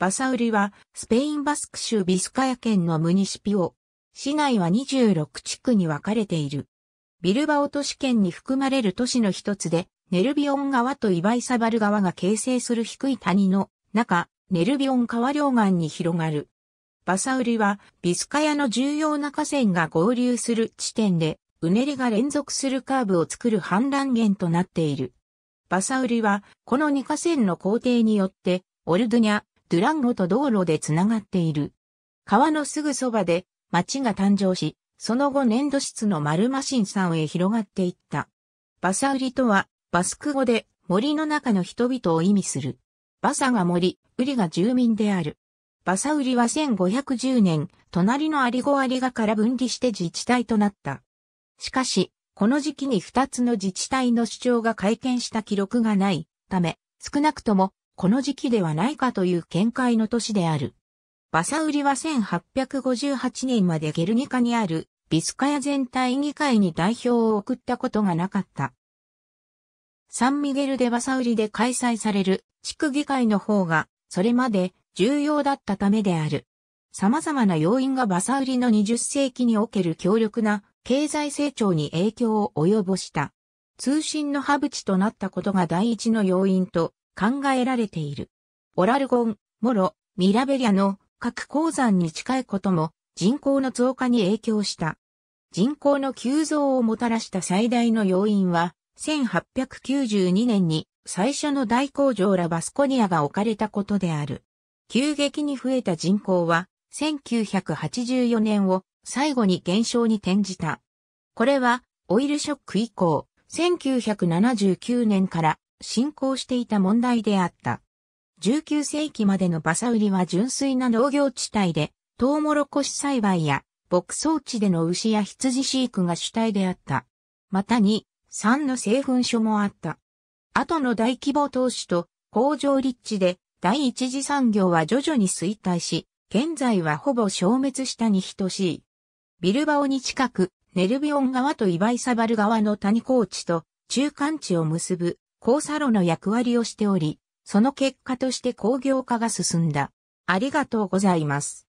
バサウリは、スペインバスク州ビスカヤ県のムニシピオ。市内は26地区に分かれている。ビルバオ都市圏に含まれる都市の一つで、ネルビオン川とイバイサバル川が形成する低い谷の中、ネルビオン川両岸に広がる。バサウリは、ビスカヤの重要な河川が合流する地点で、うねりが連続するカーブを作る氾濫源となっている。バサウリは、この2河川の工程によって、オルドニャ、ドゥランゴと道路でつながっている。川のすぐそばで町が誕生し、その後粘土質の丸マシン山へ広がっていった。バサウリとは、バスク語で森の中の人々を意味する。バサが森、ウリが住民である。バサウリは1510年、隣のアリゴアリガから分離して自治体となった。しかし、この時期に2つの自治体の主張が会見した記録がないため、少なくともこの時期ではないかという見解の年である。バサウリは1858年までゲルニカにあるビスカヤ全体議会に代表を送ったことがなかった。サンミゲルでバサウリで開催される地区議会の方がそれまで重要だったためである。様々な要因がバサウリの20世紀における強力な経済成長に影響を及ぼした。通信のハブ地となったことが第一の要因と考えられている。オラルゴン、モロ、ミラベリアの各鉱山に近いことも人口の増加に影響した。人口の急増をもたらした最大の要因は、1892年に最初の大工場ラバスコニアが置かれたことである。急激に増えた人口は、1984年を最後に減少に転じた。これは、オイルショック以降、1979年から進行していた問題であった。19世紀までのバサ売りは純粋な農業地帯で、トウモロコシ栽培や牧草地での牛や羊飼育が主体であった。またに、3の製粉所もあった。後の大規模投資と工場立地で第一次産業は徐々に衰退し、現在はほぼ消滅したに等しい。ビルバオに近く、ネルビオン川とイバイサバル川の谷高地と中間地を結ぶ交差路の役割をしており、その結果として工業化が進んだ。ありがとうございます。